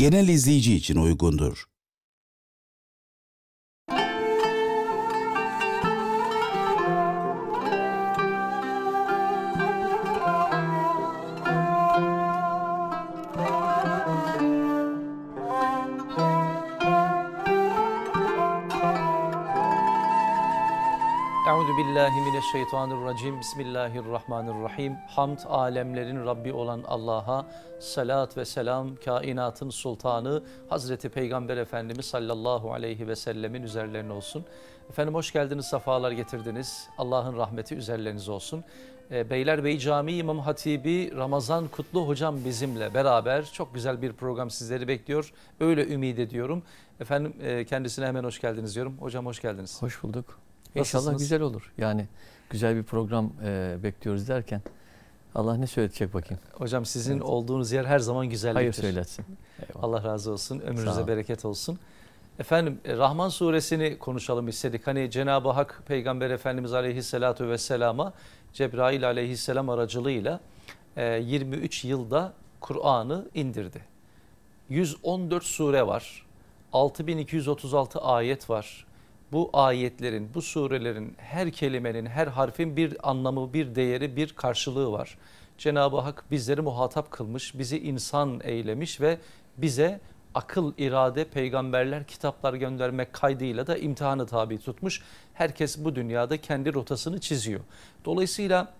genel izleyici için uygundur. Euzu billahi mineşşeytanirracim. Bismillahirrahmanirrahim. Hamd alemlerin Rabbi olan Allah'a salat ve selam kainatın sultanı Hazreti Peygamber Efendimiz sallallahu aleyhi ve sellemin üzerlerine olsun. Efendim hoş geldiniz, sefalar getirdiniz. Allah'ın rahmeti üzerleriniz olsun. Ee, Beylerbeyi Camii İmam Hatibi Ramazan Kutlu Hocam bizimle beraber çok güzel bir program sizleri bekliyor. Öyle ümit ediyorum. Efendim e, kendisine hemen hoş geldiniz diyorum. Hocam hoş geldiniz. Hoş bulduk. Nasılsınız? İnşallah güzel olur. Yani güzel bir program e, bekliyoruz derken Allah ne söyletecek bakayım. Hocam sizin evet. olduğunuz yer her zaman güzelliktir. Hayır söyletsin. Eyvallah. Allah razı olsun. Ömrünüze bereket olsun. Efendim e, Rahman suresini konuşalım istedik. Hani Cenab-ı Hak Peygamber Efendimiz aleyhissalatu vesselama Cebrail aleyhisselam aracılığıyla 23 e, yılda Kur'an'ı indirdi. 114 sure var. 6236 ayet var bu ayetlerin, bu surelerin her kelimenin, her harfin bir anlamı, bir değeri, bir karşılığı var. Cenab-ı Hak bizleri muhatap kılmış, bizi insan eylemiş ve bize akıl, irade, peygamberler, kitaplar göndermek kaydıyla da imtihanı tabi tutmuş. Herkes bu dünyada kendi rotasını çiziyor. Dolayısıyla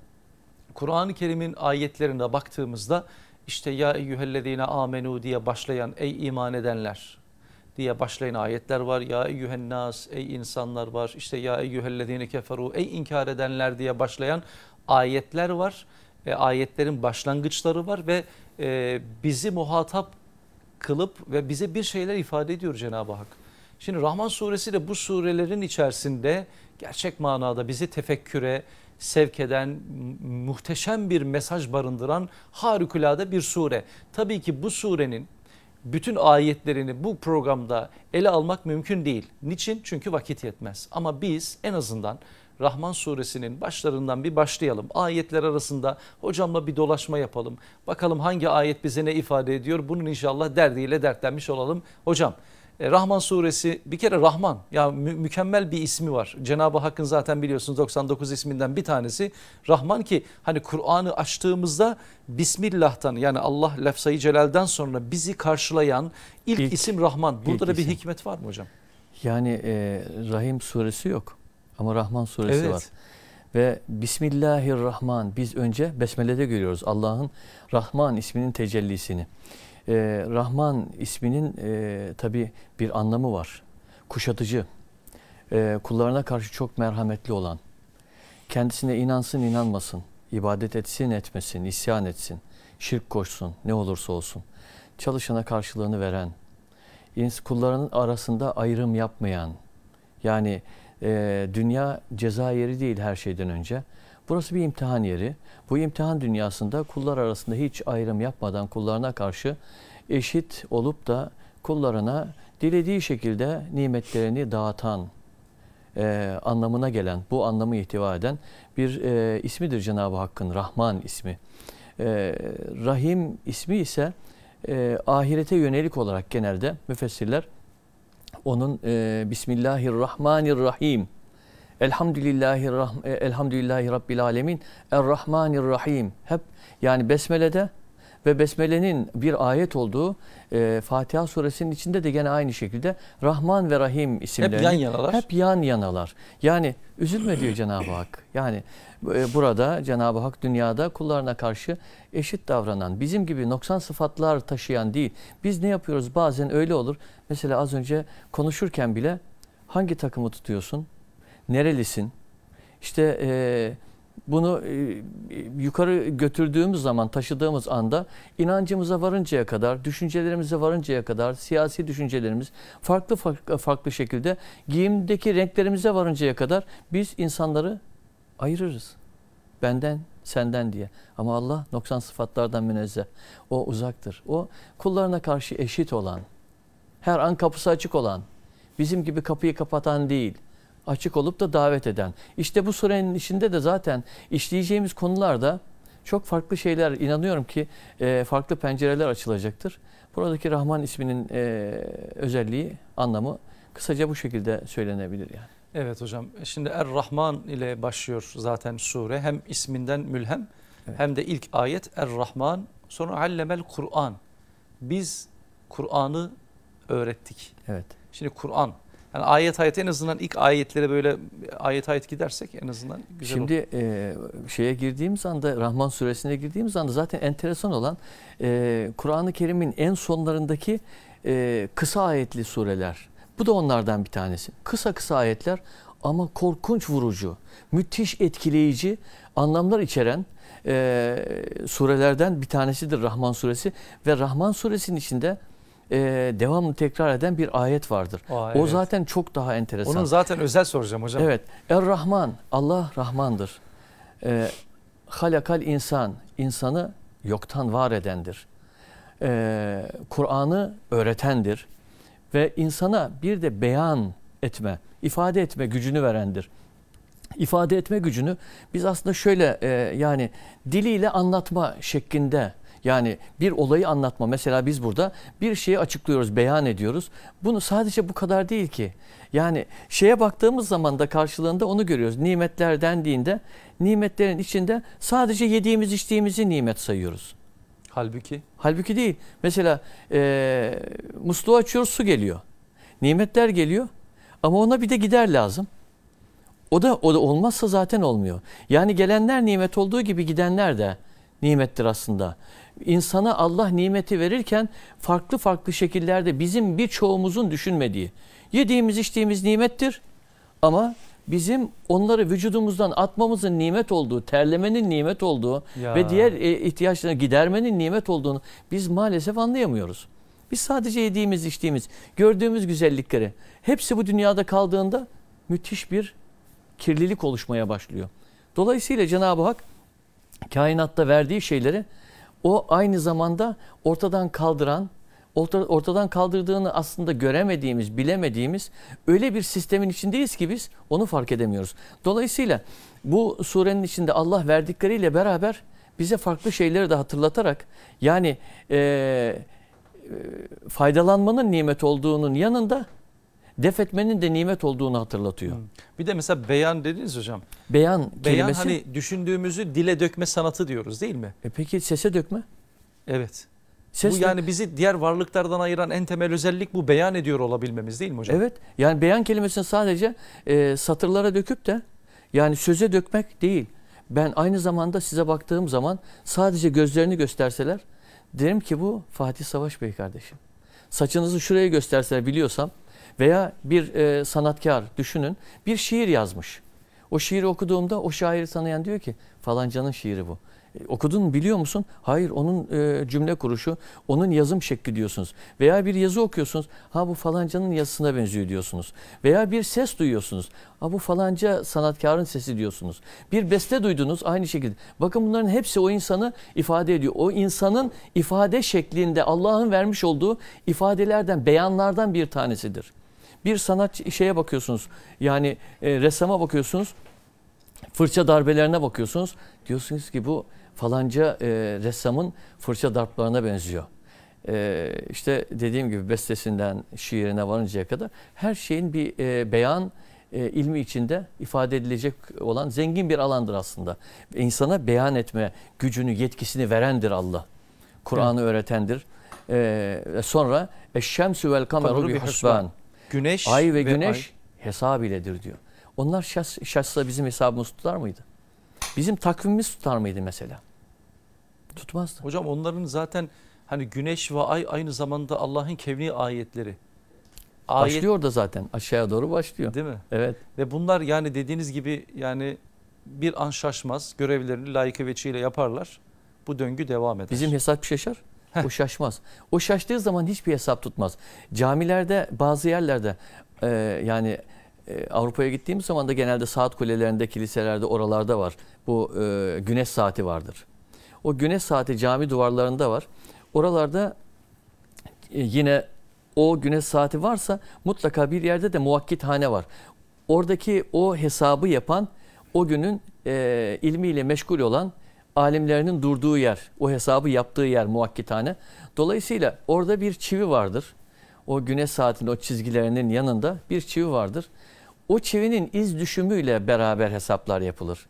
Kur'an-ı Kerim'in ayetlerine baktığımızda işte ya eyyühellezine amenu diye başlayan ey iman edenler diye başlayan ayetler var. Ya eyyühennas, ey insanlar var. İşte ya eyyühellezine keferu, ey inkar edenler diye başlayan ayetler var. E, ayetlerin başlangıçları var ve e, bizi muhatap kılıp ve bize bir şeyler ifade ediyor Cenab-ı Hak. Şimdi Rahman suresi de bu surelerin içerisinde gerçek manada bizi tefekküre sevk eden muhteşem bir mesaj barındıran harikulade bir sure. Tabii ki bu surenin bütün ayetlerini bu programda ele almak mümkün değil. Niçin? Çünkü vakit yetmez. Ama biz en azından Rahman suresinin başlarından bir başlayalım. Ayetler arasında hocamla bir dolaşma yapalım. Bakalım hangi ayet bize ne ifade ediyor? Bunun inşallah derdiyle dertlenmiş olalım. Hocam e, Rahman suresi bir kere Rahman ya mü mükemmel bir ismi var. Cenab-ı Hakk'ın zaten biliyorsunuz 99 isminden bir tanesi Rahman ki hani Kur'an'ı açtığımızda Bismillah'tan yani Allah lafzayı celalden sonra bizi karşılayan ilk, ilk isim Rahman. Burada ilk da bir isim. hikmet var mı hocam? Yani e, Rahim suresi yok ama Rahman suresi evet. var. Ve Bismillahirrahman biz önce Besmele'de görüyoruz Allah'ın Rahman isminin tecellisini e, Rahman isminin e, tabi bir anlamı var. Kuşatıcı, e, kullarına karşı çok merhametli olan, kendisine inansın inanmasın, ibadet etsin etmesin, isyan etsin, şirk koşsun ne olursa olsun, çalışana karşılığını veren, kulların arasında ayrım yapmayan, yani e, dünya ceza yeri değil her şeyden önce. Burası bir imtihan yeri. Bu imtihan dünyasında kullar arasında hiç ayrım yapmadan kullarına karşı eşit olup da kullarına dilediği şekilde nimetlerini dağıtan, e, anlamına gelen, bu anlamı ihtiva eden bir e, ismidir Cenab-ı Hakk'ın Rahman ismi. E, Rahim ismi ise e, ahirete yönelik olarak genelde müfessirler onun e, Bismillahirrahmanirrahim Elhamdülillahi, rah e, Elhamdülillahi Rabbil Alemin. Errahmanir Rahim. Hep yani Besmele'de ve Besmele'nin bir ayet olduğu e, Fatiha suresinin içinde de gene aynı şekilde Rahman ve Rahim isimleri hep yan yanalar. Hep yan yanalar. Yani üzülme diyor Cenab-ı Hak. Yani e, burada Cenab-ı Hak dünyada kullarına karşı eşit davranan, bizim gibi noksan sıfatlar taşıyan değil. Biz ne yapıyoruz? Bazen öyle olur. Mesela az önce konuşurken bile hangi takımı tutuyorsun? nerelisin? İşte e, bunu e, yukarı götürdüğümüz zaman, taşıdığımız anda inancımıza varıncaya kadar, düşüncelerimize varıncaya kadar, siyasi düşüncelerimiz farklı farklı, şekilde giyimdeki renklerimize varıncaya kadar biz insanları ayırırız. Benden, senden diye. Ama Allah noksan sıfatlardan münezzeh. O uzaktır. O kullarına karşı eşit olan, her an kapısı açık olan, bizim gibi kapıyı kapatan değil.'' açık olup da davet eden. İşte bu surenin içinde de zaten işleyeceğimiz konularda çok farklı şeyler inanıyorum ki e, farklı pencereler açılacaktır. Buradaki Rahman isminin e, özelliği, anlamı kısaca bu şekilde söylenebilir yani. Evet hocam. Şimdi Er-Rahman ile başlıyor zaten sure. Hem isminden mülhem evet. hem de ilk ayet Er-Rahman sonra Allemel Kur'an. Biz Kur'an'ı öğrettik. Evet. Şimdi Kur'an yani ayet ayet en azından ilk ayetlere böyle ayet ayet gidersek en azından güzel Şimdi olur. e, şeye girdiğimiz anda Rahman suresine girdiğimiz anda zaten enteresan olan e, Kur'an-ı Kerim'in en sonlarındaki e, kısa ayetli sureler. Bu da onlardan bir tanesi. Kısa kısa ayetler ama korkunç vurucu, müthiş etkileyici anlamlar içeren e, surelerden bir tanesidir Rahman suresi. Ve Rahman suresinin içinde e, devamlı tekrar eden bir ayet vardır. Aa, evet. O zaten çok daha enteresan. Onun zaten özel soracağım hocam. Evet. Er-Rahman, Allah Rahmandır. E, halakal insan, insanı yoktan var edendir. E, Kur'an'ı öğretendir. Ve insana bir de beyan etme, ifade etme gücünü verendir ifade etme gücünü biz aslında şöyle e, yani diliyle anlatma şeklinde yani bir olayı anlatma. Mesela biz burada bir şeyi açıklıyoruz, beyan ediyoruz. Bunu sadece bu kadar değil ki. Yani şeye baktığımız zaman da karşılığında onu görüyoruz. Nimetler dendiğinde nimetlerin içinde sadece yediğimiz içtiğimizi nimet sayıyoruz. Halbuki? Halbuki değil. Mesela e, musluğu açıyoruz su geliyor. Nimetler geliyor ama ona bir de gider lazım. O da, o da olmazsa zaten olmuyor. Yani gelenler nimet olduğu gibi gidenler de nimettir aslında insana Allah nimeti verirken farklı farklı şekillerde bizim birçoğumuzun düşünmediği. Yediğimiz içtiğimiz nimettir ama bizim onları vücudumuzdan atmamızın nimet olduğu, terlemenin nimet olduğu ya. ve diğer e, ihtiyaçlarını gidermenin nimet olduğunu biz maalesef anlayamıyoruz. Biz sadece yediğimiz, içtiğimiz, gördüğümüz güzellikleri hepsi bu dünyada kaldığında müthiş bir kirlilik oluşmaya başlıyor. Dolayısıyla Cenab-ı Hak kainatta verdiği şeyleri o aynı zamanda ortadan kaldıran, ortadan kaldırdığını aslında göremediğimiz, bilemediğimiz öyle bir sistemin içindeyiz ki biz onu fark edemiyoruz. Dolayısıyla bu surenin içinde Allah verdikleriyle beraber bize farklı şeyleri de hatırlatarak yani e, e, faydalanmanın nimet olduğunun yanında defetmenin de nimet olduğunu hatırlatıyor. Hmm. Bir de mesela beyan dediniz hocam. Beyan, beyan kelimesi. Beyan hani düşündüğümüzü dile dökme sanatı diyoruz değil mi? E peki sese dökme? Evet. Ses bu yani bizi diğer varlıklardan ayıran en temel özellik bu beyan ediyor olabilmemiz değil mi hocam? Evet yani beyan kelimesini sadece e, satırlara döküp de yani söze dökmek değil. Ben aynı zamanda size baktığım zaman sadece gözlerini gösterseler derim ki bu Fatih Savaş Bey kardeşim. Saçınızı şuraya gösterseler biliyorsam veya bir e, sanatkar düşünün bir şiir yazmış. O şiiri okuduğumda o şairi tanıyan diyor ki falancanın şiiri bu. E, okudun biliyor musun? Hayır onun e, cümle kuruşu, onun yazım şekli diyorsunuz. Veya bir yazı okuyorsunuz. Ha bu falancanın yazısına benziyor diyorsunuz. Veya bir ses duyuyorsunuz. Ha bu falanca sanatkarın sesi diyorsunuz. Bir beste duydunuz aynı şekilde. Bakın bunların hepsi o insanı ifade ediyor. O insanın ifade şeklinde Allah'ın vermiş olduğu ifadelerden, beyanlardan bir tanesidir. Bir sanat şeye bakıyorsunuz. Yani e, ressama bakıyorsunuz. Fırça darbelerine bakıyorsunuz. Diyorsunuz ki bu falanca e, ressamın fırça darplarına benziyor. E, işte dediğim gibi bestesinden şiirine varıncaya kadar her şeyin bir e, beyan e, ilmi içinde ifade edilecek olan zengin bir alandır aslında. İnsana beyan etme gücünü, yetkisini verendir Allah. Kur'an'ı evet. öğretendir. E, sonra eşşemsü vel kameru bi husban. Güneş ay ve, ve güneş ay. hesab iledir diyor. Onlar şahs, şahsa bizim hesabımız tutar mıydı? Bizim takvimimiz tutar mıydı mesela? Tutmazdı. Hocam onların zaten hani güneş ve ay aynı zamanda Allah'ın kevni ayetleri. Ayet... Başlıyor da zaten aşağıya doğru başlıyor. Değil mi? Evet. Ve bunlar yani dediğiniz gibi yani bir an şaşmaz görevlerini layık veçiyle yaparlar. Bu döngü devam eder. Bizim hesap şaşar. Heh. O şaşmaz. O şaştığı zaman hiçbir hesap tutmaz. Camilerde bazı yerlerde e, yani e, Avrupa'ya gittiğim zaman da genelde saat kulelerinde, kiliselerde, oralarda var. Bu e, güneş saati vardır. O güneş saati cami duvarlarında var. Oralarda e, yine o güneş saati varsa mutlaka bir yerde de hane var. Oradaki o hesabı yapan, o günün e, ilmiyle meşgul olan alimlerinin durduğu yer, o hesabı yaptığı yer muakkitane. Dolayısıyla orada bir çivi vardır. O güneş saatin, o çizgilerinin yanında bir çivi vardır. O çivinin iz düşümüyle beraber hesaplar yapılır.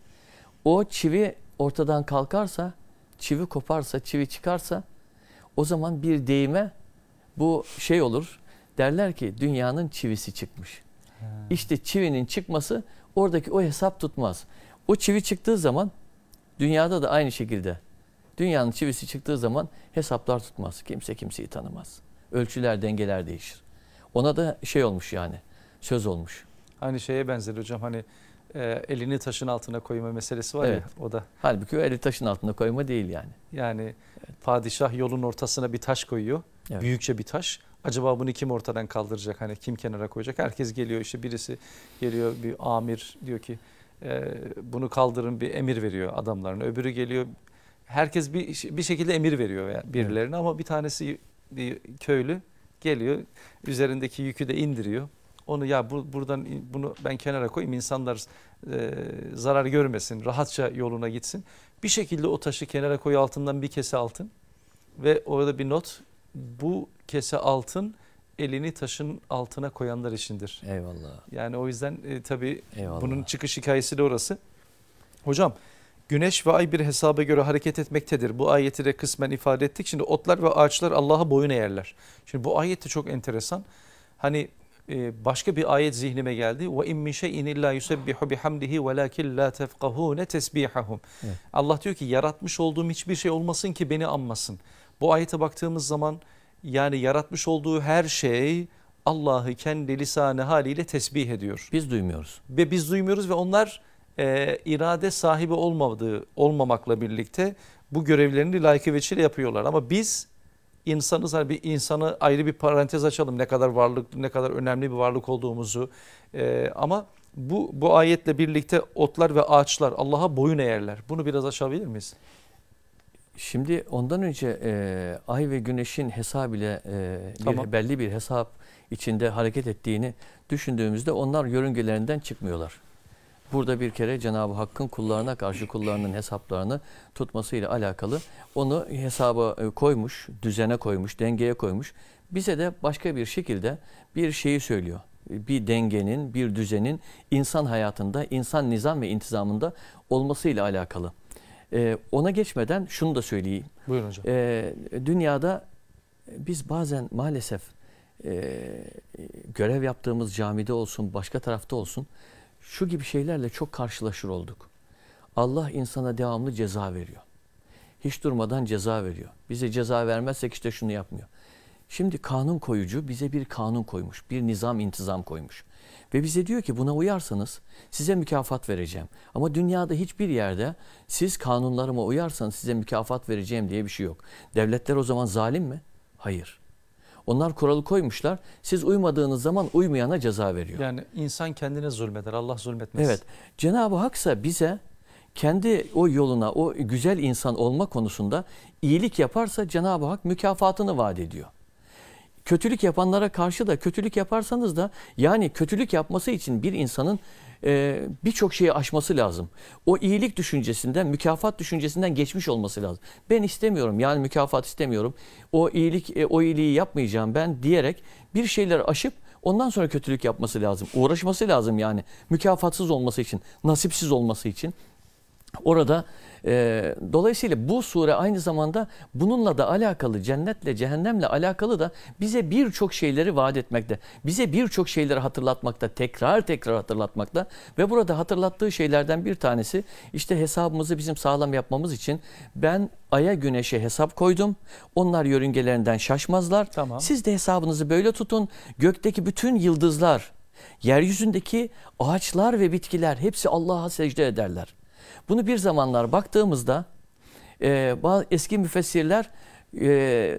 O çivi ortadan kalkarsa, çivi koparsa, çivi çıkarsa o zaman bir deyime bu şey olur. Derler ki dünyanın çivisi çıkmış. İşte çivinin çıkması oradaki o hesap tutmaz. O çivi çıktığı zaman Dünyada da aynı şekilde. Dünyanın çivisi çıktığı zaman hesaplar tutmaz. Kimse kimseyi tanımaz. Ölçüler, dengeler değişir. Ona da şey olmuş yani. Söz olmuş. Aynı şeye benzer hocam hani e, elini taşın altına koyma meselesi var evet. ya o da. Halbuki o eli taşın altına koyma değil yani. Yani evet. padişah yolun ortasına bir taş koyuyor. Evet. Büyükçe bir taş. Acaba bunu kim ortadan kaldıracak? Hani kim kenara koyacak? Herkes geliyor işte birisi geliyor bir amir diyor ki e, bunu kaldırın bir emir veriyor adamlarına. Öbürü geliyor herkes bir, bir şekilde emir veriyor yani birilerine evet. ama bir tanesi bir köylü geliyor üzerindeki yükü de indiriyor. Onu ya bu, buradan bunu ben kenara koyayım insanlar e, zarar görmesin rahatça yoluna gitsin. Bir şekilde o taşı kenara koy altından bir kese altın ve orada bir not bu kese altın elini taşın altına koyanlar içindir. Eyvallah. Yani o yüzden e, tabii Eyvallah. bunun çıkış hikayesi de orası. Hocam güneş ve ay bir hesaba göre hareket etmektedir. Bu ayeti de kısmen ifade ettik. Şimdi otlar ve ağaçlar Allah'a boyun eğerler. Şimdi bu ayet de çok enteresan. Hani e, başka bir ayet zihnime geldi. Ve in min şey'in illa yusebbihu bihamdihi velakin la tefkahune tesbihahum. Allah diyor ki yaratmış olduğum hiçbir şey olmasın ki beni anmasın. Bu ayete baktığımız zaman yani yaratmış olduğu her şey Allah'ı kendi lisanı haliyle tesbih ediyor. Biz duymuyoruz. Ve biz duymuyoruz ve onlar e, irade sahibi olmadığı olmamakla birlikte bu görevlerini layıkı veçile yapıyorlar. Ama biz insanız hani bir insanı ayrı bir parantez açalım ne kadar varlık ne kadar önemli bir varlık olduğumuzu e, ama bu bu ayetle birlikte otlar ve ağaçlar Allah'a boyun eğerler. Bunu biraz açabilir miyiz? Şimdi ondan önce e, ay ve güneşin hesab ile e, bir, tamam. belli bir hesap içinde hareket ettiğini düşündüğümüzde onlar yörüngelerinden çıkmıyorlar. Burada bir kere Cenab-ı Hakk'ın kullarına karşı kullarının hesaplarını tutmasıyla alakalı onu hesaba koymuş, düzene koymuş, dengeye koymuş. Bize de başka bir şekilde bir şeyi söylüyor. Bir dengenin, bir düzenin insan hayatında, insan nizam ve intizamında olmasıyla alakalı. E, ona geçmeden şunu da söyleyeyim. Buyurun hocam. E, dünyada biz bazen maalesef e, görev yaptığımız camide olsun, başka tarafta olsun şu gibi şeylerle çok karşılaşır olduk. Allah insana devamlı ceza veriyor. Hiç durmadan ceza veriyor. Bize ceza vermezsek işte şunu yapmıyor. Şimdi kanun koyucu bize bir kanun koymuş, bir nizam intizam koymuş. Ve bize diyor ki buna uyarsanız size mükafat vereceğim. Ama dünyada hiçbir yerde siz kanunlarıma uyarsanız size mükafat vereceğim diye bir şey yok. Devletler o zaman zalim mi? Hayır. Onlar kuralı koymuşlar. Siz uymadığınız zaman uymayana ceza veriyor. Yani insan kendine zulmeder. Allah zulmetmez. Evet. Cenab-ı Haksa bize kendi o yoluna, o güzel insan olma konusunda iyilik yaparsa Cenab-ı Hak mükafatını vaat ediyor kötülük yapanlara karşı da kötülük yaparsanız da yani kötülük yapması için bir insanın e, birçok şeyi aşması lazım. O iyilik düşüncesinden, mükafat düşüncesinden geçmiş olması lazım. Ben istemiyorum yani mükafat istemiyorum. O iyilik, e, o iyiliği yapmayacağım ben diyerek bir şeyler aşıp ondan sonra kötülük yapması lazım. Uğraşması lazım yani mükafatsız olması için, nasipsiz olması için. Orada e, dolayısıyla bu sure aynı zamanda bununla da alakalı cennetle cehennemle alakalı da bize birçok şeyleri vaat etmekte. Bize birçok şeyleri hatırlatmakta, tekrar tekrar hatırlatmakta ve burada hatırlattığı şeylerden bir tanesi işte hesabımızı bizim sağlam yapmamız için ben aya güneşe hesap koydum. Onlar yörüngelerinden şaşmazlar. Tamam. Siz de hesabınızı böyle tutun. Gökteki bütün yıldızlar, yeryüzündeki ağaçlar ve bitkiler hepsi Allah'a secde ederler. Bunu bir zamanlar baktığımızda e, bazı eski müfessirler e,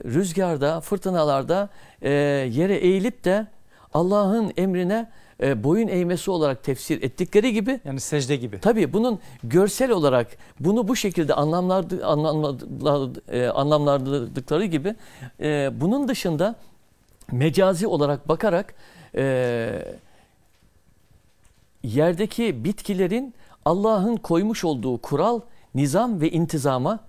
rüzgarda, fırtınalarda e, yere eğilip de Allah'ın emrine e, boyun eğmesi olarak tefsir ettikleri gibi. Yani secde gibi. Tabii bunun görsel olarak bunu bu şekilde anlamlardı, anlamlar, e, anlamlandırdıkları gibi e, bunun dışında mecazi olarak bakarak e, yerdeki bitkilerin Allah'ın koymuş olduğu kural, nizam ve intizama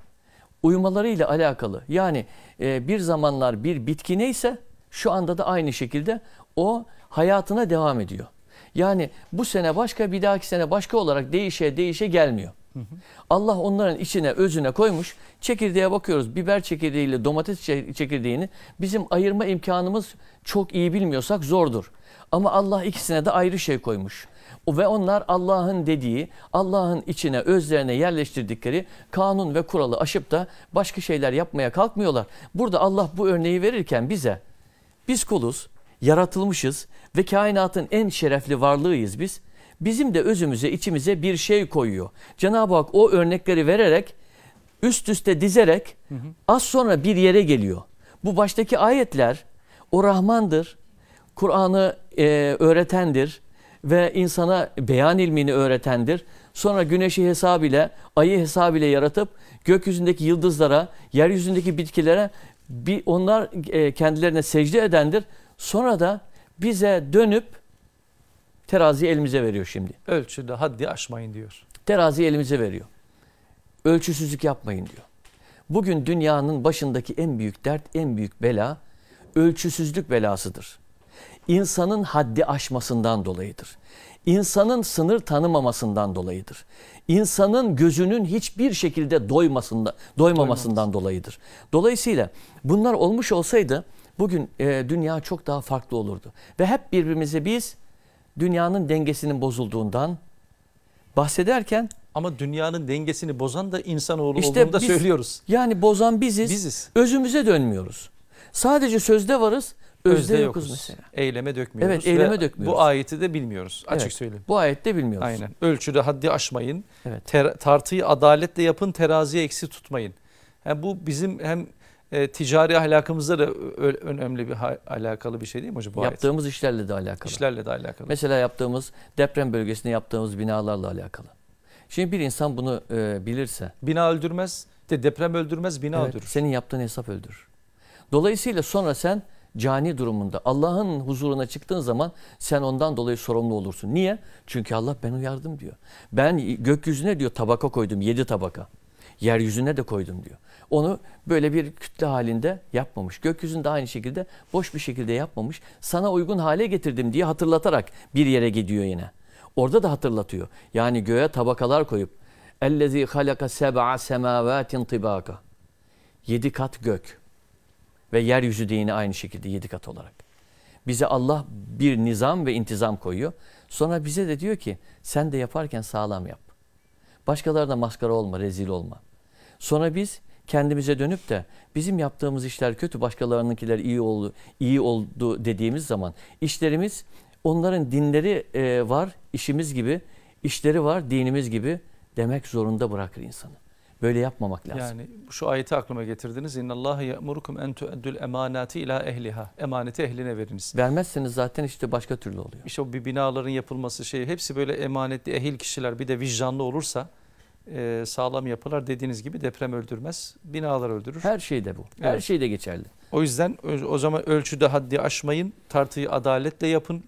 uymalarıyla alakalı. Yani e, bir zamanlar bir bitki neyse şu anda da aynı şekilde o hayatına devam ediyor. Yani bu sene başka bir dahaki sene başka olarak değişe değişe gelmiyor. Hı hı. Allah onların içine özüne koymuş. Çekirdeğe bakıyoruz. Biber çekirdeğiyle domates çekirdeğini bizim ayırma imkanımız çok iyi bilmiyorsak zordur. Ama Allah ikisine de ayrı şey koymuş. Ve onlar Allah'ın dediği, Allah'ın içine, özlerine yerleştirdikleri kanun ve kuralı aşıp da başka şeyler yapmaya kalkmıyorlar. Burada Allah bu örneği verirken bize, biz kuluz, yaratılmışız ve kainatın en şerefli varlığıyız biz. Bizim de özümüze, içimize bir şey koyuyor. Cenab-ı Hak o örnekleri vererek, üst üste dizerek hı hı. az sonra bir yere geliyor. Bu baştaki ayetler o Rahmandır, Kur'an'ı e, öğretendir, ve insana beyan ilmini öğretendir. Sonra güneşi hesab ile, ayı hesab ile yaratıp gökyüzündeki yıldızlara, yeryüzündeki bitkilere bir onlar e, kendilerine secde edendir. Sonra da bize dönüp teraziyi elimize veriyor şimdi. Ölçüde haddi aşmayın diyor. Teraziyi elimize veriyor. Ölçüsüzlük yapmayın diyor. Bugün dünyanın başındaki en büyük dert, en büyük bela ölçüsüzlük belasıdır insanın haddi aşmasından dolayıdır. İnsanın sınır tanımamasından dolayıdır. İnsanın gözünün hiçbir şekilde doymasında, doymamasından dolayıdır. Dolayısıyla bunlar olmuş olsaydı bugün e, dünya çok daha farklı olurdu. Ve hep birbirimize biz dünyanın dengesinin bozulduğundan bahsederken ama dünyanın dengesini bozan da insanoğlu işte olduğunu da biz, söylüyoruz. Yani bozan biziz. Biziz. Özümüze dönmüyoruz. Sadece sözde varız. Özde, yokuz. mesela. Eyleme dökmüyoruz. Evet eyleme dökmüyoruz. Bu ayeti de bilmiyoruz. Açık evet, söyleyeyim. Bu ayette bilmiyoruz. Aynen. Ölçüde haddi aşmayın. Evet. Ter, tartıyı adaletle yapın teraziye eksi tutmayın. Yani bu bizim hem e, ticari ahlakımızda da önemli bir alakalı bir şey değil mi hocam? Bu yaptığımız ayet. işlerle de alakalı. İşlerle de alakalı. Mesela yaptığımız deprem bölgesinde yaptığımız binalarla alakalı. Şimdi bir insan bunu e, bilirse. Bina öldürmez de deprem öldürmez bina evet, öldürür. Senin yaptığın hesap öldürür. Dolayısıyla sonra sen cani durumunda Allah'ın huzuruna çıktığın zaman sen ondan dolayı sorumlu olursun. Niye? Çünkü Allah ben uyardım diyor. Ben gökyüzüne diyor tabaka koydum yedi tabaka. Yeryüzüne de koydum diyor. Onu böyle bir kütle halinde yapmamış. Gökyüzünde aynı şekilde boş bir şekilde yapmamış. Sana uygun hale getirdim diye hatırlatarak bir yere gidiyor yine. Orada da hatırlatıyor. Yani göğe tabakalar koyup ellezî halaka seb'a semâvâtin tibâka. Yedi kat gök ve yeryüzü de yine aynı şekilde yedi kat olarak. Bize Allah bir nizam ve intizam koyuyor. Sonra bize de diyor ki sen de yaparken sağlam yap. Başkalarına maskara olma, rezil olma. Sonra biz kendimize dönüp de bizim yaptığımız işler kötü, başkalarınınkiler iyi oldu, iyi oldu dediğimiz zaman işlerimiz onların dinleri var, işimiz gibi, işleri var, dinimiz gibi demek zorunda bırakır insanı. Böyle yapmamak lazım. Yani şu ayeti aklıma getirdiniz. İnna Allah ya'murukum en tu'addul emanati ila ehliha. Emaneti ehline veriniz. Vermezseniz zaten işte başka türlü oluyor. İşte o bir binaların yapılması şeyi hepsi böyle emanetli ehil kişiler bir de vicdanlı olursa e, sağlam yapılar dediğiniz gibi deprem öldürmez. Binalar öldürür. Her şey de bu. Her şey de geçerli. O yüzden o zaman ölçüde haddi aşmayın. Tartıyı adaletle yapın.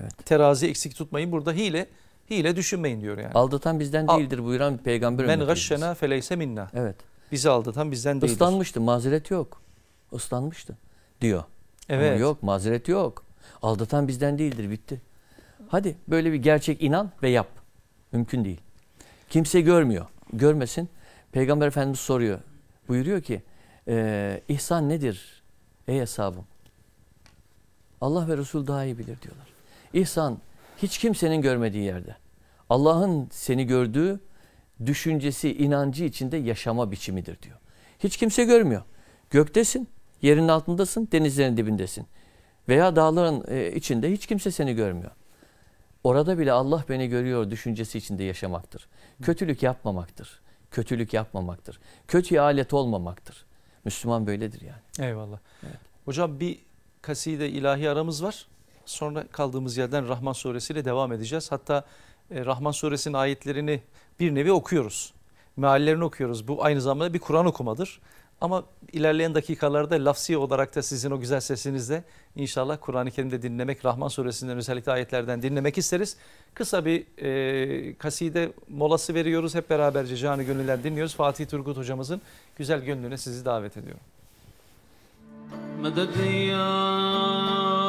Evet. Terazi eksik tutmayın. Burada hile Hile düşünmeyin diyor yani. Aldatan bizden Al, değildir buyuran peygamber Men gashşena feleyse minna. Evet. Bizi aldatan bizden değildir. Islanmıştı mazeret yok. Islanmıştı diyor. Evet. Ama yok mazeret yok. Aldatan bizden değildir bitti. Hadi böyle bir gerçek inan ve yap. Mümkün değil. Kimse görmüyor. Görmesin. Peygamber Efendimiz soruyor. Buyuruyor ki e, ihsan nedir ey hesabım? Allah ve Resul daha iyi bilir diyorlar. İhsan hiç kimsenin görmediği yerde. Allah'ın seni gördüğü düşüncesi, inancı içinde yaşama biçimidir diyor. Hiç kimse görmüyor. Göktesin, yerin altındasın, denizlerin dibindesin. Veya dağların e, içinde hiç kimse seni görmüyor. Orada bile Allah beni görüyor düşüncesi içinde yaşamaktır. Kötülük yapmamaktır. Kötülük yapmamaktır. Kötüye alet olmamaktır. Müslüman böyledir yani. Eyvallah. Evet. Hocam bir kaside ilahi aramız var. Sonra kaldığımız yerden Rahman suresiyle devam edeceğiz. Hatta e, Rahman suresinin ayetlerini bir nevi okuyoruz. Meallerini okuyoruz. Bu aynı zamanda bir Kur'an okumadır. Ama ilerleyen dakikalarda lafsi olarak da sizin o güzel sesinizle inşallah Kur'an-ı Kerim'de dinlemek, Rahman suresinden özellikle ayetlerden dinlemek isteriz. Kısa bir e, kaside molası veriyoruz. Hep beraberce canı gönülden dinliyoruz. Fatih Turgut hocamızın güzel gönlüne sizi davet ediyorum. Medet ya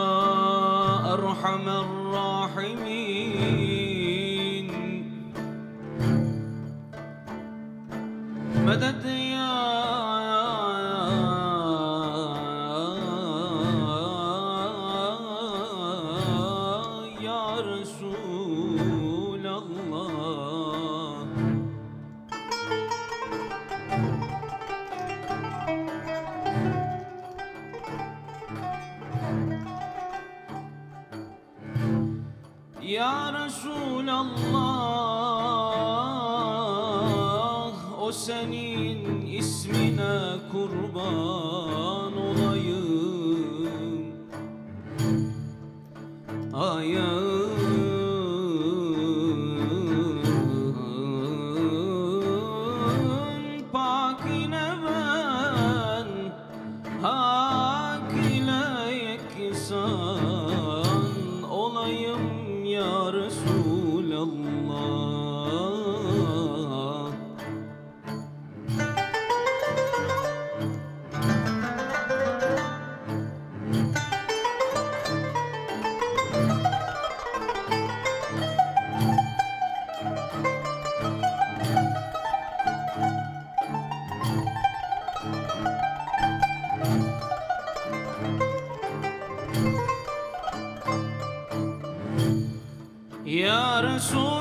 أرحم الراحمين مدد يا Ya Rasul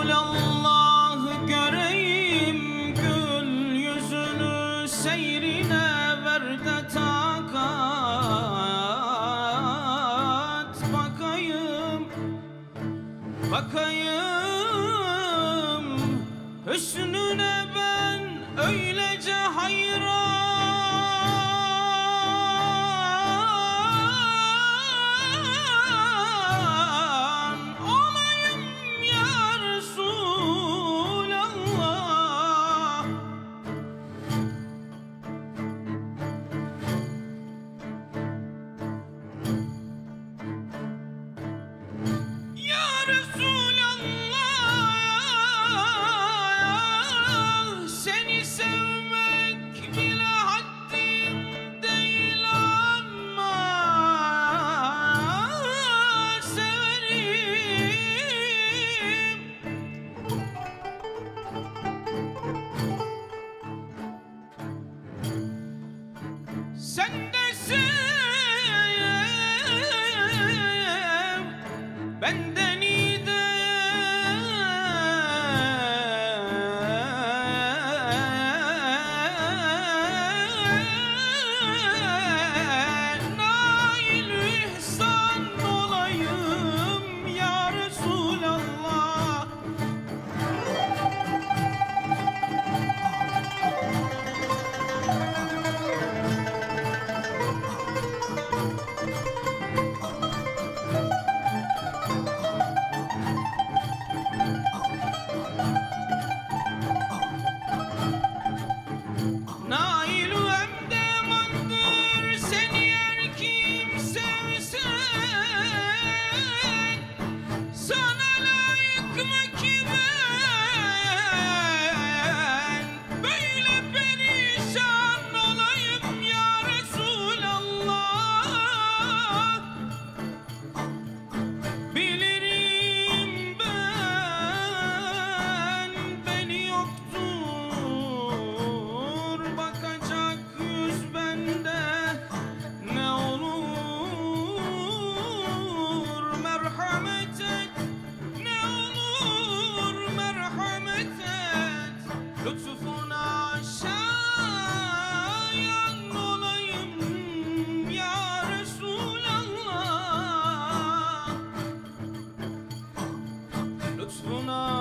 will not.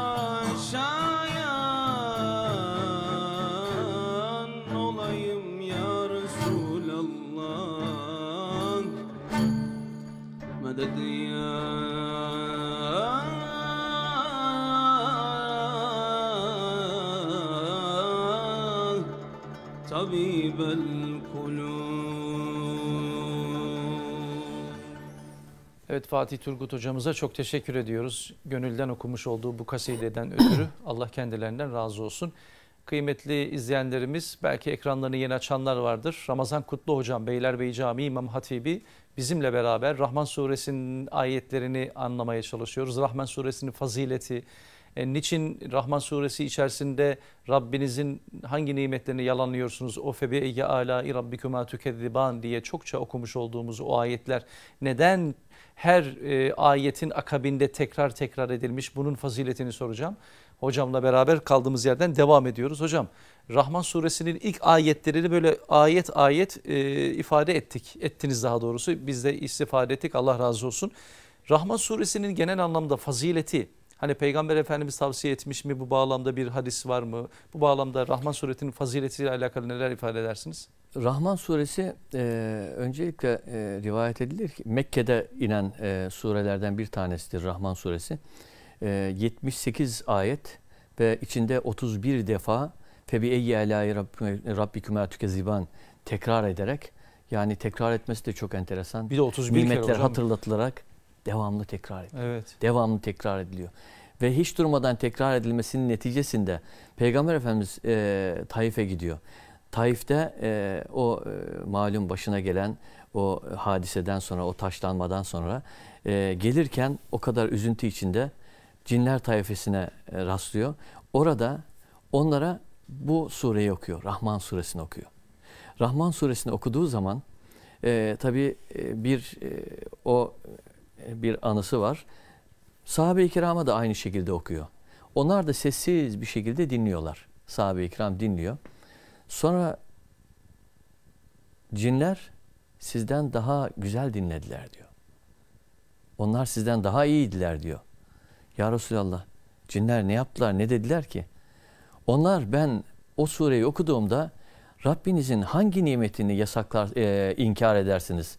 Evet Fatih Turgut hocamıza çok teşekkür ediyoruz. Gönülden okumuş olduğu bu kasideden ötürü Allah kendilerinden razı olsun. Kıymetli izleyenlerimiz belki ekranlarını yeni açanlar vardır. Ramazan Kutlu Hocam Beylerbeyi Camii İmam Hatibi bizimle beraber Rahman Suresinin ayetlerini anlamaya çalışıyoruz. Rahman Suresinin fazileti, e, niçin Rahman suresi içerisinde Rabbinizin hangi nimetlerini yalanlıyorsunuz? O febe eyye alâi rabbikuma tükezziban diye çokça okumuş olduğumuz o ayetler neden her e, ayetin akabinde tekrar tekrar edilmiş bunun faziletini soracağım. Hocamla beraber kaldığımız yerden devam ediyoruz. Hocam Rahman suresinin ilk ayetlerini böyle ayet ayet e, ifade ettik. Ettiniz daha doğrusu biz de istifade ettik Allah razı olsun. Rahman suresinin genel anlamda fazileti Hani Peygamber Efendimiz tavsiye etmiş mi? Bu bağlamda bir hadis var mı? Bu bağlamda Rahman suretinin faziletiyle alakalı neler ifade edersiniz? Rahman suresi e, öncelikle e, rivayet edilir ki Mekke'de inen e, surelerden bir tanesidir Rahman suresi. E, 78 ayet ve içinde 31 defa Febi eyyi elâi rabbiküme ziban tekrar ederek yani tekrar etmesi de çok enteresan. Bir de 31 Nimetler kere hatırlatılarak devamlı tekrar ediliyor. Evet. Devamlı tekrar ediliyor. Ve hiç durmadan tekrar edilmesinin neticesinde Peygamber Efendimiz e, Taif'e gidiyor. Taif'te e, o e, malum başına gelen o hadiseden sonra, o taşlanmadan sonra e, gelirken o kadar üzüntü içinde cinler taifesine e, rastlıyor. Orada onlara bu sureyi okuyor, Rahman suresini okuyor. Rahman suresini okuduğu zaman e, tabii e, bir e, o e, bir anısı var. Sahabe-i kirama da aynı şekilde okuyor. Onlar da sessiz bir şekilde dinliyorlar. Sahabe-i kiram dinliyor. Sonra cinler sizden daha güzel dinlediler diyor. Onlar sizden daha iyiydiler diyor. Ya Resulallah cinler ne yaptılar ne dediler ki? Onlar ben o sureyi okuduğumda Rabbinizin hangi nimetini yasaklar e, inkar edersiniz?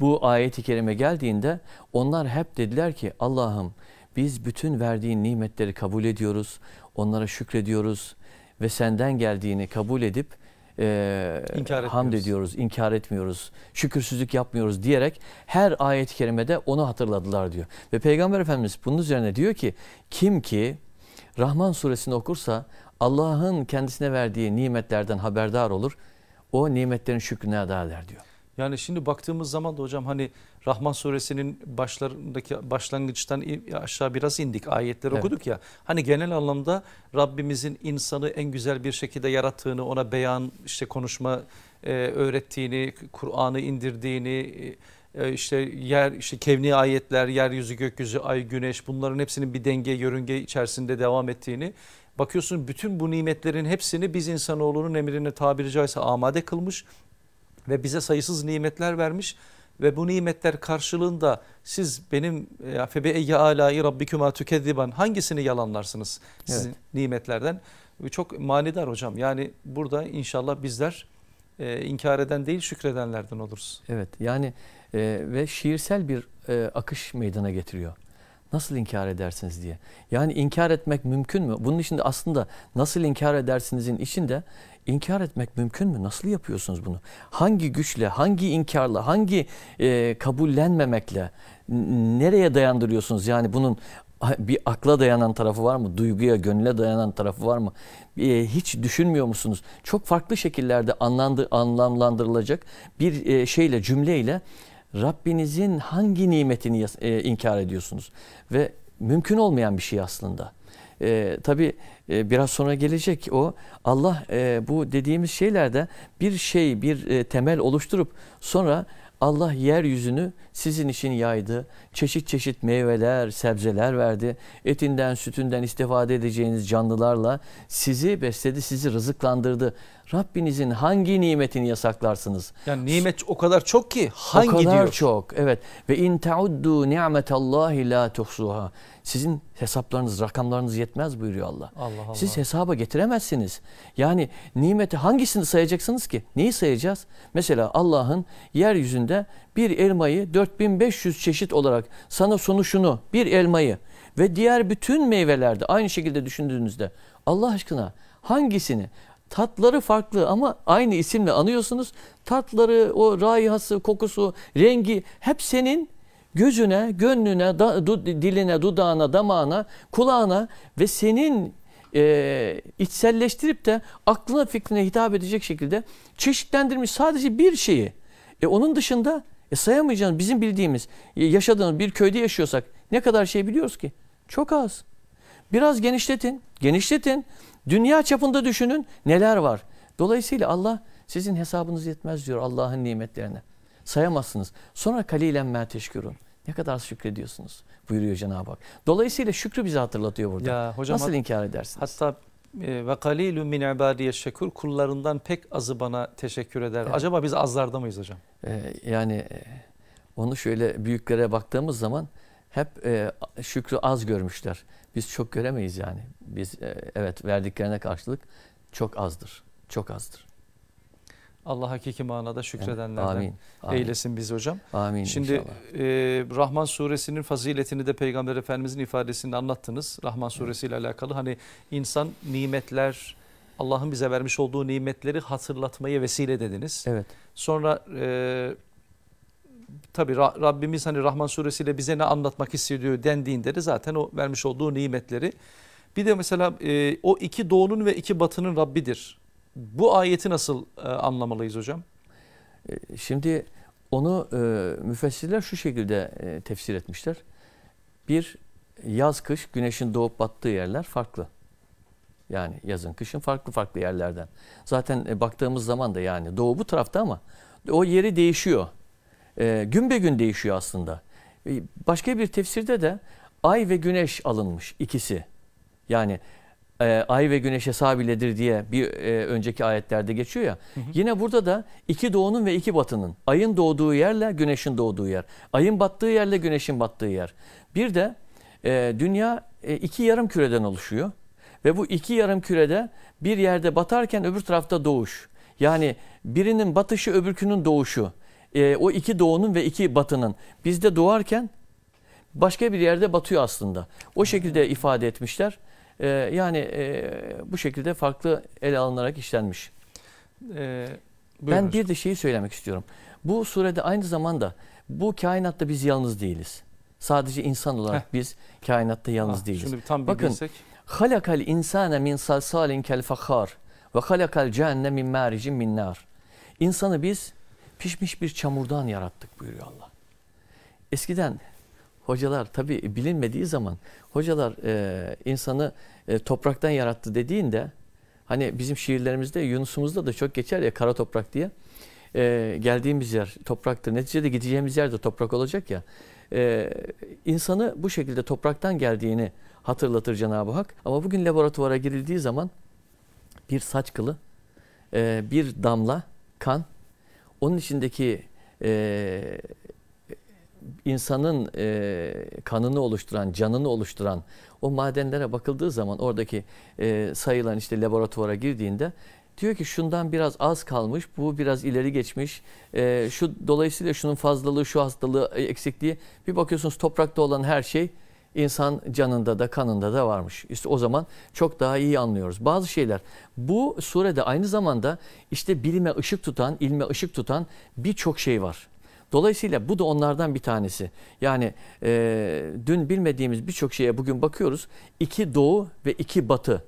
Bu ayet-i kerime geldiğinde onlar hep dediler ki Allah'ım biz bütün verdiğin nimetleri kabul ediyoruz. Onlara şükrediyoruz ve senden geldiğini kabul edip e, inkar hamd ediyoruz, inkar etmiyoruz, şükürsüzlük yapmıyoruz diyerek her ayet-i kerimede onu hatırladılar diyor. Ve Peygamber Efendimiz bunun üzerine diyor ki kim ki Rahman suresini okursa Allah'ın kendisine verdiği nimetlerden haberdar olur. O nimetlerin şükrünü eda eder diyor. Yani şimdi baktığımız zaman da hocam hani Rahman suresinin başlarındaki başlangıçtan aşağı biraz indik ayetleri evet. okuduk ya. Hani genel anlamda Rabbimizin insanı en güzel bir şekilde yarattığını ona beyan işte konuşma e, öğrettiğini Kur'an'ı indirdiğini e, e, işte yer işte kevni ayetler yeryüzü gökyüzü ay güneş bunların hepsinin bir denge yörünge içerisinde devam ettiğini bakıyorsun bütün bu nimetlerin hepsini biz insanoğlunun emrine tabiri caizse amade kılmış ve bize sayısız nimetler vermiş ve bu nimetler karşılığında siz benim e, febeyye alai rabbikuma tükezziban hangisini yalanlarsınız sizin evet. nimetlerden? Çok manidar hocam yani burada inşallah bizler e, inkar eden değil şükredenlerden oluruz. Evet yani e, ve şiirsel bir e, akış meydana getiriyor nasıl inkar edersiniz diye. Yani inkar etmek mümkün mü? Bunun içinde aslında nasıl inkar edersinizin içinde inkar etmek mümkün mü? Nasıl yapıyorsunuz bunu? Hangi güçle, hangi inkarla, hangi e, kabullenmemekle nereye dayandırıyorsunuz? Yani bunun bir akla dayanan tarafı var mı? Duyguya, gönüle dayanan tarafı var mı? E, hiç düşünmüyor musunuz? Çok farklı şekillerde anlandı, anlamlandırılacak bir e, şeyle, cümleyle Rabbinizin hangi nimetini e, inkar ediyorsunuz? Ve mümkün olmayan bir şey aslında. E, tabii e, biraz sonra gelecek o Allah e, bu dediğimiz şeylerde bir şey bir e, temel oluşturup sonra Allah yeryüzünü sizin için yaydı. Çeşit çeşit meyveler, sebzeler verdi. Etinden, sütünden istifade edeceğiniz canlılarla sizi besledi, sizi rızıklandırdı. Rabbinizin hangi nimetini yasaklarsınız? Yani nimet o kadar çok ki hangi diyor? O kadar diyor? çok evet. Ve in tauddu ni'metallahi la tuhsuha. Sizin hesaplarınız, rakamlarınız yetmez buyuruyor Allah. Allah Allah. Siz hesaba getiremezsiniz. Yani nimeti hangisini sayacaksınız ki? Neyi sayacağız? Mesela Allah'ın yeryüzünde bir elmayı 4500 çeşit olarak sana sonuçunu, bir elmayı ve diğer bütün meyvelerde aynı şekilde düşündüğünüzde Allah aşkına hangisini Tatları farklı ama aynı isimle anıyorsunuz. Tatları, o raihası, kokusu, rengi hep senin gözüne, gönlüne, da, du, diline, dudağına, damağına, kulağına ve senin e, içselleştirip de aklına fikrine hitap edecek şekilde çeşitlendirmiş sadece bir şeyi. E, onun dışında e, sayamayacağımız bizim bildiğimiz e, yaşadığımız bir köyde yaşıyorsak ne kadar şey biliyoruz ki? Çok az. Biraz genişletin, genişletin Dünya çapında düşünün neler var. Dolayısıyla Allah sizin hesabınız yetmez diyor Allah'ın nimetlerine. Sayamazsınız. Sonra kalilen mâ teşkürün. Ne kadar şükrediyorsunuz buyuruyor Cenab-ı Hak. Dolayısıyla şükrü bize hatırlatıyor burada. Ya, hocam, Nasıl inkar edersiniz? Hatta e, ve kalilü min ibadiye şekur kullarından pek azı bana teşekkür eder. Evet. Acaba biz azlarda mıyız hocam? Ee, yani e, onu şöyle büyüklere baktığımız zaman hep e, şükrü az görmüşler biz çok göremeyiz yani. Biz e, evet verdiklerine karşılık çok azdır. Çok azdır. Allah hakiki manada şükredenlerden amin, amin. eylesin bizi hocam. Amin Şimdi e, Rahman suresinin faziletini de Peygamber Efendimizin ifadesini anlattınız. Rahman suresiyle evet. alakalı hani insan nimetler, Allah'ın bize vermiş olduğu nimetleri hatırlatmayı vesile dediniz. Evet. Sonra e, tabi Rabbimiz hani Rahman suresiyle bize ne anlatmak istiyor dendiğinde de zaten o vermiş olduğu nimetleri. Bir de mesela e, o iki doğunun ve iki batının Rabbidir. Bu ayeti nasıl e, anlamalıyız hocam? E, şimdi onu e, müfessirler şu şekilde e, tefsir etmişler. Bir yaz kış güneşin doğup battığı yerler farklı. Yani yazın kışın farklı farklı yerlerden. Zaten e, baktığımız zaman da yani doğu bu tarafta ama o yeri değişiyor e, gün be gün değişiyor aslında. E, başka bir tefsirde de ay ve güneş alınmış ikisi. Yani e, ay ve güneş hesabiyledir diye bir e, önceki ayetlerde geçiyor ya. Hı hı. Yine burada da iki doğunun ve iki batının. Ayın doğduğu yerle güneşin doğduğu yer. Ayın battığı yerle güneşin battığı yer. Bir de e, dünya e, iki yarım küreden oluşuyor. Ve bu iki yarım kürede bir yerde batarken öbür tarafta doğuş. Yani birinin batışı öbürkünün doğuşu e, o iki doğunun ve iki batının bizde doğarken başka bir yerde batıyor aslında. O şekilde ifade etmişler. E, yani e, bu şekilde farklı ele alınarak işlenmiş. Ee, ben bir de şeyi söylemek istiyorum. Bu surede aynı zamanda bu kainatta biz yalnız değiliz. Sadece insan olarak Heh. biz kainatta yalnız ah, değiliz. Şimdi tam Bakın, Halakal insane min salsalin kel fakhar ve halakal cehenne min maricin min nar. İnsanı biz pişmiş bir çamurdan yarattık buyuruyor Allah. Eskiden hocalar tabi bilinmediği zaman hocalar e, insanı e, topraktan yarattı dediğinde hani bizim şiirlerimizde Yunus'umuzda da çok geçer ya kara toprak diye. E, geldiğimiz yer topraktır. Neticede gideceğimiz yer de toprak olacak ya. E, insanı bu şekilde topraktan geldiğini hatırlatır Cenab-ı Hak. Ama bugün laboratuvara girildiği zaman bir saç kılı, e, bir damla kan, onun içindeki e, insanın e, kanını oluşturan, canını oluşturan o madenlere bakıldığı zaman oradaki e, sayılan işte laboratuvara girdiğinde diyor ki şundan biraz az kalmış, bu biraz ileri geçmiş, e, şu dolayısıyla şunun fazlalığı, şu hastalığı, e, eksikliği bir bakıyorsunuz toprakta olan her şey insan canında da kanında da varmış. İşte o zaman çok daha iyi anlıyoruz. Bazı şeyler bu surede aynı zamanda işte bilime ışık tutan, ilme ışık tutan birçok şey var. Dolayısıyla bu da onlardan bir tanesi. Yani e, dün bilmediğimiz birçok şeye bugün bakıyoruz. İki doğu ve iki batı.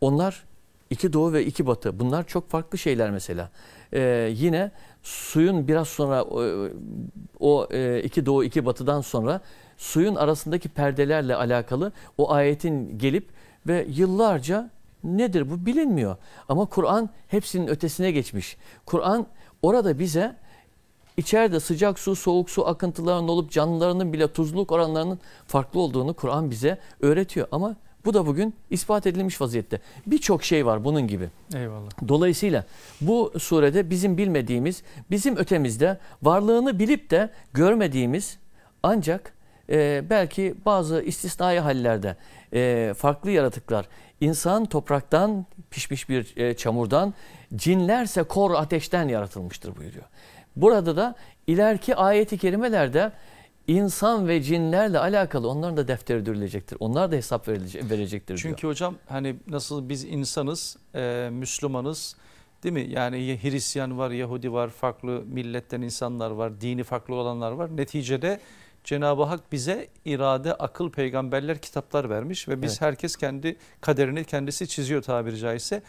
Onlar iki doğu ve iki batı. Bunlar çok farklı şeyler mesela. E, yine suyun biraz sonra o, o e, iki doğu iki batıdan sonra suyun arasındaki perdelerle alakalı o ayetin gelip ve yıllarca nedir bu bilinmiyor. Ama Kur'an hepsinin ötesine geçmiş. Kur'an orada bize içeride sıcak su, soğuk su akıntılarının olup canlılarının bile tuzluluk oranlarının farklı olduğunu Kur'an bize öğretiyor. Ama bu da bugün ispat edilmiş vaziyette. Birçok şey var bunun gibi. Eyvallah. Dolayısıyla bu surede bizim bilmediğimiz, bizim ötemizde varlığını bilip de görmediğimiz ancak e, belki bazı istisnai hallerde e, farklı yaratıklar insan topraktan pişmiş bir e, çamurdan cinlerse kor ateşten yaratılmıştır buyuruyor. Burada da ileriki ayeti kerimelerde insan ve cinlerle alakalı onların da defteri dürülecektir. Onlar da hesap verilecek, verecektir Çünkü diyor. hocam hani nasıl biz insanız, e, Müslümanız değil mi? Yani Hristiyan var, Yahudi var, farklı milletten insanlar var, dini farklı olanlar var. Neticede Cenab-ı Hak bize irade, akıl, peygamberler kitaplar vermiş ve biz evet. herkes kendi kaderini kendisi çiziyor tabiri caizse.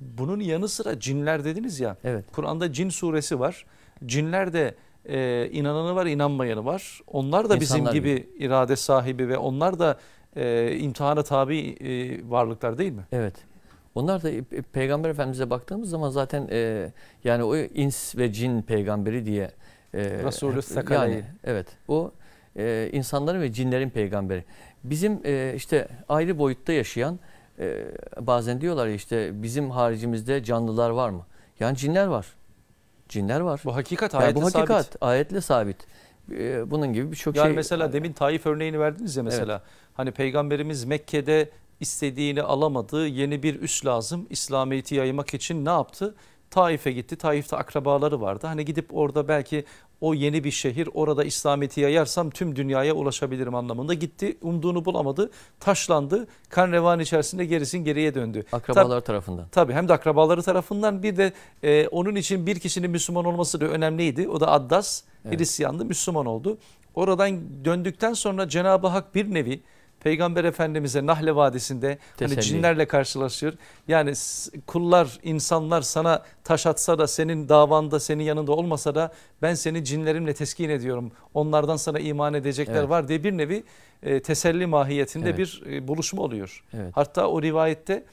Bunun yanı sıra cinler dediniz ya. Evet. Kur'an'da cin suresi var. Cinler de e, inananı var, inanmayanı var. Onlar da İnsanlar bizim gibi mi? irade sahibi ve onlar da e, imtihana tabi e, varlıklar değil mi? Evet. Onlar da e, e, Peygamber Efendimiz'e baktığımız zaman zaten e, yani o ins ve cin peygamberi diye e, Resulü Sakaleyi. Yani, evet. O e, insanların ve cinlerin peygamberi. Bizim e, işte ayrı boyutta yaşayan e, bazen diyorlar işte bizim haricimizde canlılar var mı? Yani cinler var. Cinler var. Bu hakikat ayetle yani bu hakikat sabit. ayetle sabit. E, bunun gibi birçok yani şey. mesela demin Taif örneğini verdiniz ya mesela. Evet. Hani peygamberimiz Mekke'de istediğini alamadığı Yeni bir üs lazım. İslamiyet'i yaymak için ne yaptı? Taif'e gitti. Taif'te akrabaları vardı. Hani gidip orada belki o yeni bir şehir orada İslamiyet'i yayarsam tüm dünyaya ulaşabilirim anlamında gitti. Umduğunu bulamadı. Taşlandı. Kan revan içerisinde gerisin geriye döndü. Akrabalar Tab- tarafından. Tabii hem de akrabaları tarafından bir de e, onun için bir kişinin Müslüman olması da önemliydi. O da Addas evet. Hristiyandı Müslüman oldu. Oradan döndükten sonra Cenab-ı Hak bir nevi Peygamber Efendimiz'e Nahle Vadisi'nde hani cinlerle karşılaşıyor. Yani kullar, insanlar sana taş atsa da senin davanda, senin yanında olmasa da ben seni cinlerimle teskin ediyorum. Onlardan sana iman edecekler evet. var diye bir nevi e, teselli mahiyetinde evet. bir e, buluşma oluyor. Evet. Hatta o rivayette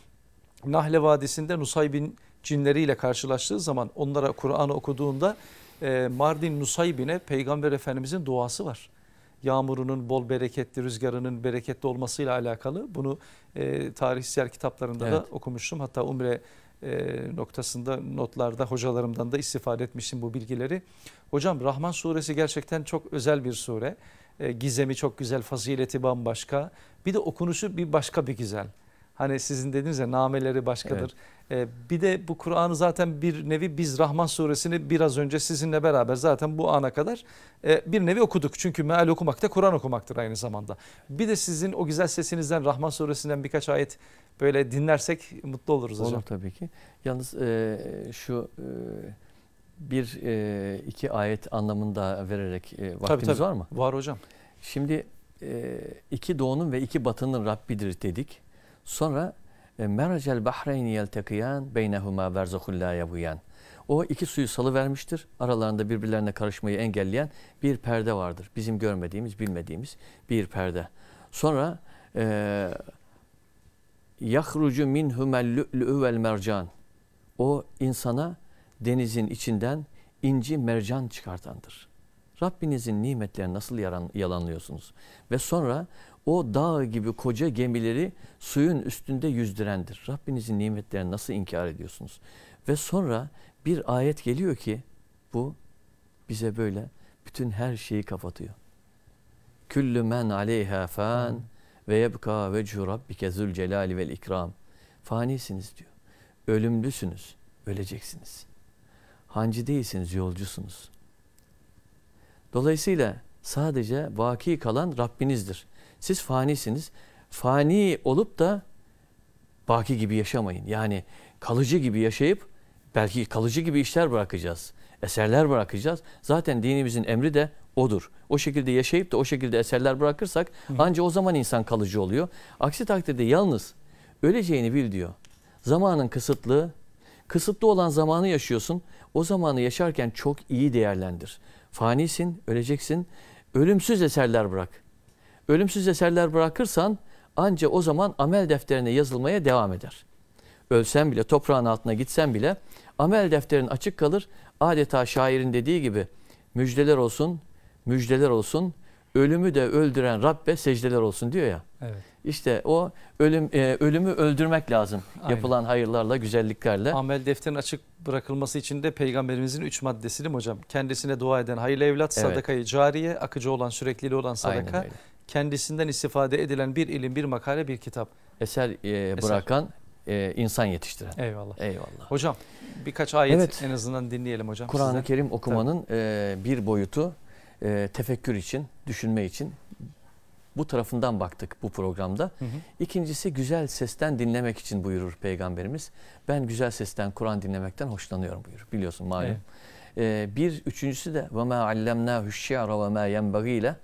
Nahle Vadisi'nde Nusaybin cinleriyle karşılaştığı zaman onlara Kur'an okuduğunda e, Mardin Nusaybin'e Peygamber Efendimiz'in duası var yağmurunun bol bereketli, rüzgarının bereketli olmasıyla alakalı. Bunu e, tarihsel kitaplarında evet. da okumuştum. Hatta Umre e, noktasında notlarda hocalarımdan da istifade etmiştim bu bilgileri. Hocam Rahman suresi gerçekten çok özel bir sure. E, gizemi çok güzel, fazileti bambaşka. Bir de okunuşu bir başka bir güzel. Hani sizin dediğiniz ya nameleri başkadır. Evet. E, bir de bu Kur'an'ı zaten bir nevi biz Rahman suresini biraz önce sizinle beraber zaten bu ana kadar e, bir nevi okuduk. Çünkü meal okumak da Kur'an okumaktır aynı zamanda. Bir de sizin o güzel sesinizden Rahman suresinden birkaç ayet böyle dinlersek mutlu oluruz hocam. Olur tabii ki. Yalnız e, şu... E, bir e, iki ayet anlamında vererek e, vaktimiz tabii, tabii. var mı? Var hocam. Şimdi e, iki doğunun ve iki batının Rabbidir dedik. Sonra e, meracel bahreyni yeltekiyan beynehuma verzuhul la O iki suyu salı vermiştir. Aralarında birbirlerine karışmayı engelleyen bir perde vardır. Bizim görmediğimiz, bilmediğimiz bir perde. Sonra e, yahrucu minhumel lü'lü vel mercan. O insana denizin içinden inci mercan çıkartandır. Rabbinizin nimetlerini nasıl yalan, yalanlıyorsunuz? Ve sonra o dağ gibi koca gemileri suyun üstünde yüzdürendir. Rabbinizin nimetlerini nasıl inkar ediyorsunuz? Ve sonra bir ayet geliyor ki bu bize böyle bütün her şeyi kapatıyor. Küllü men aleyha fan ve yebka vechu rabbike zül celali vel ikram. Fanisiniz diyor. Ölümlüsünüz. Öleceksiniz. Hancı değilsiniz, yolcusunuz. Dolayısıyla sadece vaki kalan Rabbinizdir. Siz fanisiniz. Fani olup da baki gibi yaşamayın. Yani kalıcı gibi yaşayıp belki kalıcı gibi işler bırakacağız. Eserler bırakacağız. Zaten dinimizin emri de odur. O şekilde yaşayıp da o şekilde eserler bırakırsak ancak o zaman insan kalıcı oluyor. Aksi takdirde yalnız öleceğini bil diyor. Zamanın kısıtlığı, kısıtlı olan zamanı yaşıyorsun. O zamanı yaşarken çok iyi değerlendir. Fanisin, öleceksin. Ölümsüz eserler bırak. Ölümsüz eserler bırakırsan anca o zaman amel defterine yazılmaya devam eder. Ölsen bile toprağın altına gitsen bile amel defterin açık kalır. Adeta şairin dediği gibi müjdeler olsun, müjdeler olsun, ölümü de öldüren Rabbe secdeler olsun diyor ya. Evet. İşte o ölüm e, ölümü öldürmek lazım Aynen. yapılan hayırlarla, güzelliklerle. Amel defterin açık bırakılması için de peygamberimizin üç maddesini hocam? Kendisine dua eden hayırlı evlat, evet. sadakayı cariye, akıcı olan, sürekliliği olan sadaka. Aynen öyle kendisinden istifade edilen bir ilim, bir makale, bir kitap. Eser e, bırakan e, insan yetiştiren. Eyvallah. Eyvallah. Hocam birkaç ayet evet. en azından dinleyelim hocam. Kur'an-ı Kerim okumanın e, bir boyutu e, tefekkür için, düşünme için. Bu tarafından baktık bu programda. Hı hı. İkincisi güzel sesten dinlemek için buyurur Peygamberimiz. Ben güzel sesten Kur'an dinlemekten hoşlanıyorum buyurur. Biliyorsun malum. Evet. Ee, bir üçüncüsü de ve ma allemnahu şi'ra ve ma ile,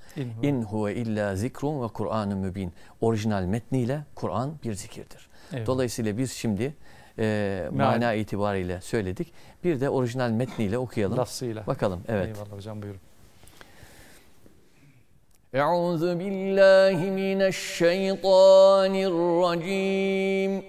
in huve illa zikrun ve Kur'an'ın mübin. Orijinal metniyle Kur'an bir zikirdir. Evet. Dolayısıyla biz şimdi e, mana Meal. itibariyle söyledik. Bir de orijinal metniyle okuyalım. Lafzıyla. Bakalım. Evet. Eyvallah hocam buyurun. Euzu billahi mineşşeytanirracim.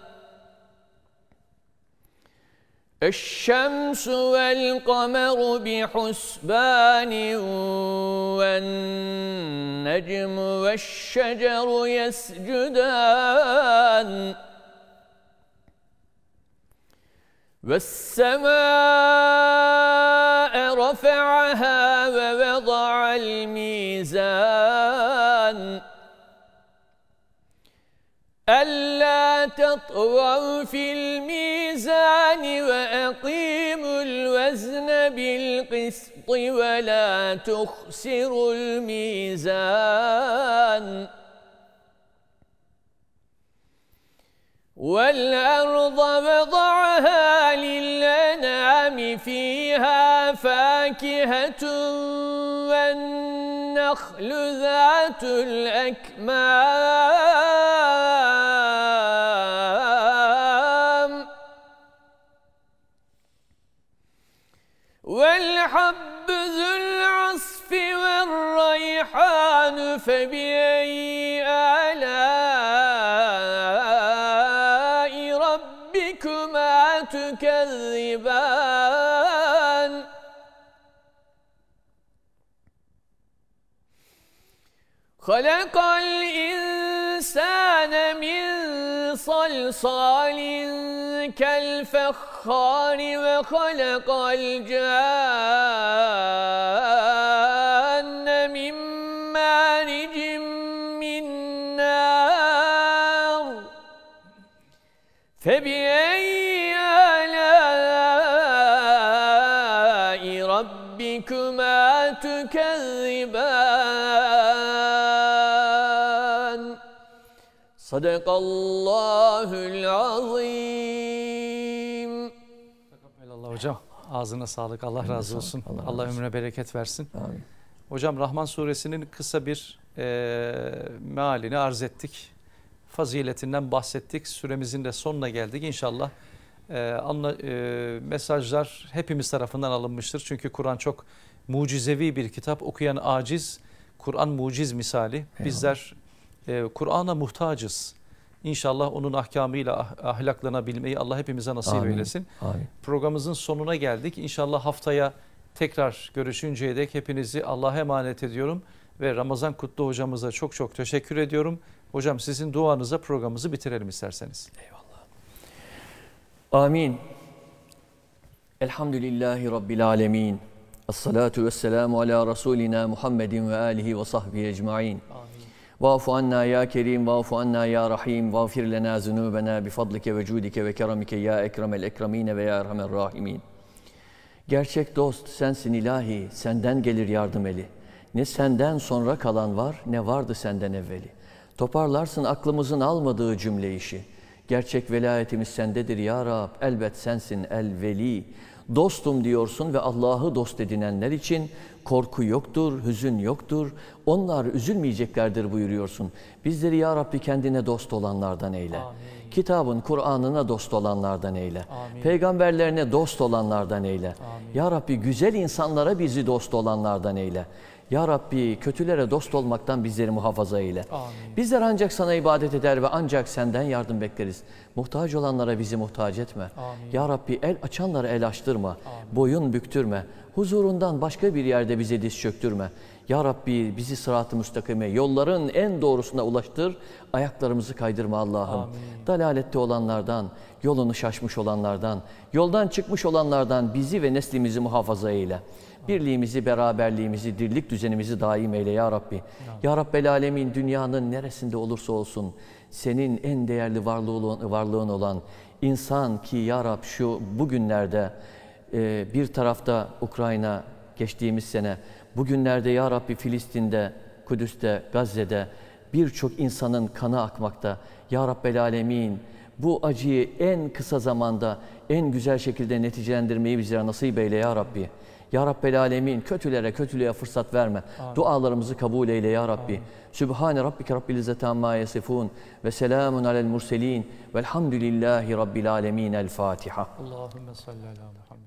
الشمس والقمر بحسبان والنجم والشجر يسجدان والسماء رفعها ووضع الميزان تطغوا في الميزان وأقيموا الوزن بالقسط ولا تخسروا الميزان والأرض وضعها للأنام فيها فاكهة والنخل ذات الأكمام خلق الإنسان من صلصال كالفخار وخلق الجان Sadekallahül azim. Allah hocam. Ağzına sağlık. Allah razı olsun. Allah, Allah ömrüne bereket versin. Amin. Hocam Rahman suresinin kısa bir e, mealini arz ettik. Faziletinden bahsettik. Süremizin de sonuna geldik. İnşallah e, anla, e, mesajlar hepimiz tarafından alınmıştır. Çünkü Kur'an çok mucizevi bir kitap. Okuyan aciz, Kur'an muciz misali. Eyvallah. Bizler e, Kur'an'a muhtacız. İnşallah onun ahkamıyla ah, ahlaklanabilmeyi Allah hepimize nasip Amin. eylesin. Amin. Programımızın sonuna geldik. İnşallah haftaya tekrar görüşünceye dek hepinizi Allah'a emanet ediyorum. Ve Ramazan Kutlu hocamıza çok çok teşekkür ediyorum. Hocam sizin duanıza programımızı bitirelim isterseniz. Eyvallah. Amin. Elhamdülillahi Rabbil Alemin. Esselatu vesselamu ala Resulina Muhammedin ve alihi ve sahbihi ecmain. Amin. Vafu anna ya kerim, vafu anna ya rahim, vafir lena zunubena bi fadlike ve cudike ve keramike ya ekremel ekremine ve ya erhamer rahimin. Gerçek dost sensin ilahi, senden gelir yardım eli. Ne senden sonra kalan var, ne vardı senden evveli. Toparlarsın aklımızın almadığı cümle işi. Gerçek velayetimiz sendedir ya Rab, elbet sensin el veli. Dostum diyorsun ve Allah'ı dost edinenler için korku yoktur, hüzün yoktur. Onlar üzülmeyeceklerdir buyuruyorsun. Bizleri ya Rabbi kendine dost olanlardan eyle. Amin. Kitabın, Kur'an'ına dost olanlardan eyle. Amin. Peygamberlerine dost olanlardan eyle. Amin. Ya Rabbi güzel insanlara bizi dost olanlardan eyle. Ya Rabbi kötülere dost olmaktan bizleri muhafaza eyle. Amin. Bizler ancak sana ibadet eder ve ancak senden yardım bekleriz. Muhtaç olanlara bizi muhtaç etme. Amin. Ya Rabbi el açanlara el açtırma. Amin. Boyun büktürme. Huzurundan başka bir yerde bize diz çöktürme. Ya Rabbi bizi sırat-ı müstakime, yolların en doğrusuna ulaştır. Ayaklarımızı kaydırma Allah'ım. Dalalette olanlardan, yolunu şaşmış olanlardan, yoldan çıkmış olanlardan bizi ve neslimizi muhafaza eyle. Birliğimizi, beraberliğimizi, dirlik düzenimizi daim eyle ya Rabbi. Ya, Rabbel Alemin dünyanın neresinde olursa olsun senin en değerli varlığın, olan insan ki ya Rab şu bugünlerde e, bir tarafta Ukrayna geçtiğimiz sene, bugünlerde ya Rabbi Filistin'de, Kudüs'te, Gazze'de birçok insanın kanı akmakta. Ya Rabbel Alemin bu acıyı en kısa zamanda en güzel şekilde neticelendirmeyi bizlere nasip eyle ya Rabbi. Ya Rabbel Alemin kötülere kötülüğe fırsat verme. Amin. Dualarımızı kabul eyle Ya Rabbi. Amin. Sübhane Rabbike Rabbil İzzet Amma Yasifun ve selamun alel murselin velhamdülillahi Rabbil Alemin. El Fatiha. Allahümme salli ala Muhammed.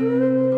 thank you